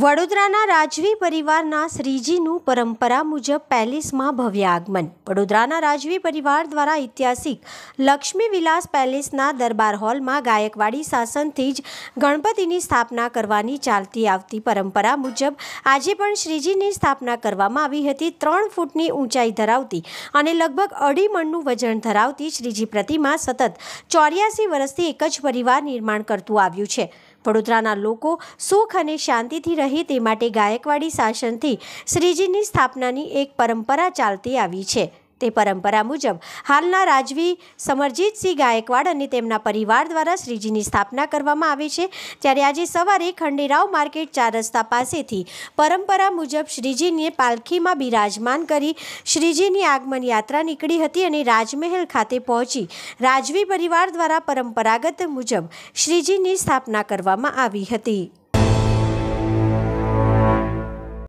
વડોદરાના રાજવી પરિવારના શ્રીજીનું પરંપરા મુજબ પેલેસમાં ભવ્ય આગમન વડોદરાના રાજવી પરિવાર દ્વારા ઐતિહાસિક લક્ષ્મી વિલાસ પેલેસના દરબાર હોલમાં ગાયકવાડી શાસનથી જ ગણપતિની સ્થાપના કરવાની ચાલતી આવતી પરંપરા મુજબ આજે પણ શ્રીજીની સ્થાપના કરવામાં આવી હતી ત્રણ ફૂટની ઊંચાઈ ધરાવતી અને લગભગ અઢી મણનું વજન ધરાવતી શ્રીજી પ્રતિમા સતત ચોર્યાસી વર્ષથી એક જ પરિવાર નિર્માણ કરતું આવ્યું છે વડોદરાના લોકો સુખ અને શાંતિથી રહે તે માટે ગાયકવાડી શાસનથી શ્રીજીની સ્થાપનાની એક પરંપરા ચાલતી આવી છે તે પરંપરા મુજબ હાલના રાજવી સમરજીતસિંહ ગાયકવાડ અને તેમના પરિવાર દ્વારા શ્રીજીની સ્થાપના કરવામાં આવી છે ત્યારે આજે સવારે ખંડેરાવ માર્કેટ ચાર રસ્તા પાસેથી પરંપરા મુજબ શ્રીજીને પાલખીમાં બિરાજમાન કરી શ્રીજીની આગમન યાત્રા નીકળી હતી અને રાજમહેલ ખાતે પહોંચી રાજવી પરિવાર દ્વારા પરંપરાગત મુજબ શ્રીજીની સ્થાપના કરવામાં આવી હતી